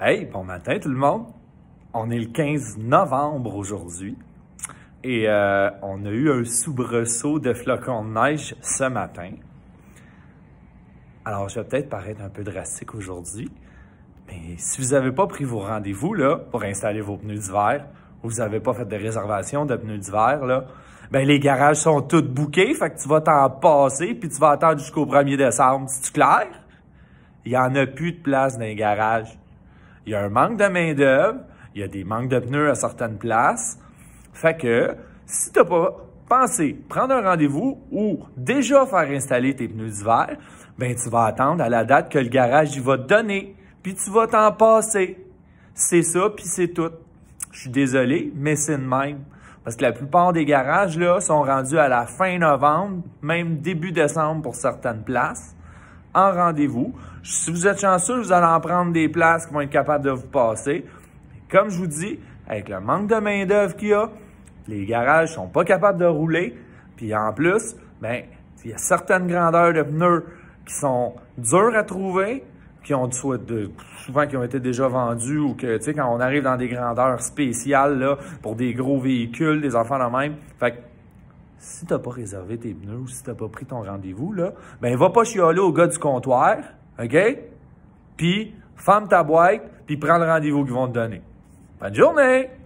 Hey, bon matin tout le monde. On est le 15 novembre aujourd'hui et euh, on a eu un soubresaut de flocons de neige ce matin. Alors, je vais peut-être paraître un peu drastique aujourd'hui, mais si vous n'avez pas pris vos rendez-vous pour installer vos pneus d'hiver, ou vous n'avez pas fait de réservation de pneus d'hiver là, ben, les garages sont tous bouqués, fait que tu vas t'en passer puis tu vas attendre jusqu'au 1er décembre, c'est clair Il n'y en a plus de place dans les garages. Il y a un manque de main-d'œuvre, il y a des manques de pneus à certaines places. Fait que si tu n'as pas pensé prendre un rendez-vous ou déjà faire installer tes pneus d'hiver, ben tu vas attendre à la date que le garage y va te donner, puis tu vas t'en passer. C'est ça, puis c'est tout. Je suis désolé, mais c'est de même. Parce que la plupart des garages là, sont rendus à la fin novembre, même début décembre pour certaines places en rendez-vous. Si vous êtes chanceux, vous allez en prendre des places qui vont être capables de vous passer. Comme je vous dis, avec le manque de main-d'œuvre qu'il y a, les garages sont pas capables de rouler. Puis en plus, ben, il y a certaines grandeurs de pneus qui sont dures à trouver, qui ont souvent qui ont été déjà vendus ou que tu sais quand on arrive dans des grandeurs spéciales là, pour des gros véhicules, des enfants là même. Fait si tu n'as pas réservé tes pneus ou si tu n'as pas pris ton rendez-vous, là, ben va pas chialer au gars du comptoir, OK? Puis ferme ta boîte, puis prends le rendez-vous qu'ils vont te donner. Bonne journée!